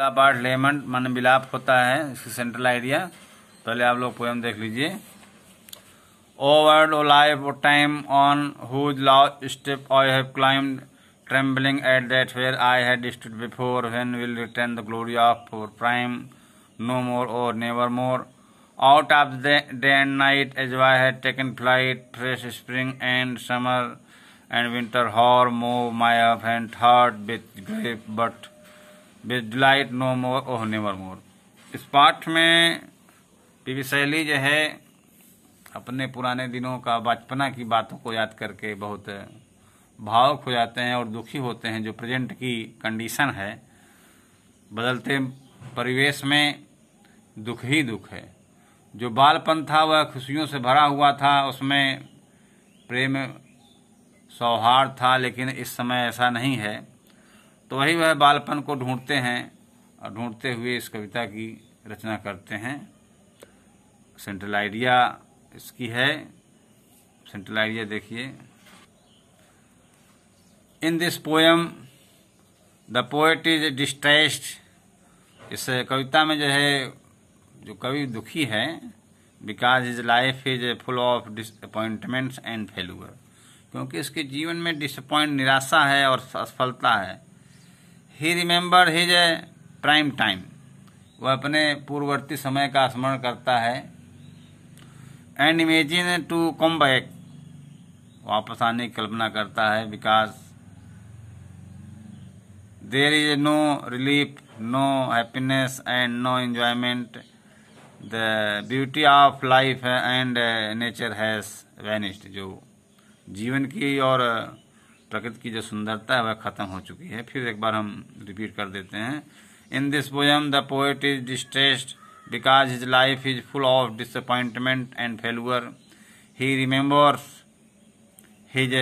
Part lemon मन मिलाप होता है इसकी सेंट्रल आइडिया पहले आप लोग पोएम देख लीजिए over O life O time on whose law step I have climb trembling at that where I had stood before when will return the glory of for prime no more और never more out of day and night as I had taken flight fresh spring and summer and winter hoar move my of and heart with grip but delight no more oh never more इस पाठ में P V शैली जो है अपने पुराने दिनों का बचपना की बातों को याद करके बहुत भावुक हो जाते हैं और दुखी होते हैं जो प्रेजेंट की कंडीशन है बदलते परिवेश में दुख ही दुख है जो बालपन था वह खुशियों से भरा हुआ था उसमें प्रेम सौहार्द था लेकिन इस समय ऐसा नहीं है तो वही वह बालपन को ढूंढते हैं और ढूंढते हुए इस कविता की रचना करते हैं सेंट्रल आइडिया इसकी है सेंट्रल आइडिया देखिए in this poem the poet is distressed इस कविता में जो है जो कवि दुखी है because is life is full of disappointments and failure क्योंकि इसके जीवन में डिसअपॉइंट निराशा है और असफलता है ही रिमेंबर हिज प्राइम टाइम वह अपने पूर्ववर्ती समय का स्मरण करता है and imagine to come back वापस आने की कल्पना करता है because there is no relief no happiness and no enjoyment the beauty of life and nature has vanished जो जीवन की और प्रकृति की जो सुंदरता है वह खत्म हो चुकी है फिर एक बार हम रिपीट कर देते हैं in this poem the poet is distressed because his life is full of disappointment and failure he remembers his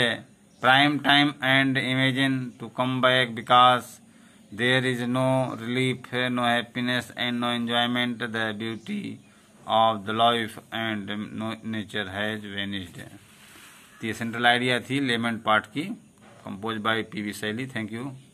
prime time and imagine to come back because there is no relief no happiness and no enjoyment the beauty of the life and no nature has vanished ये central idea थी लेमन पार्ट की composed by P. V. Shaili. Thank you.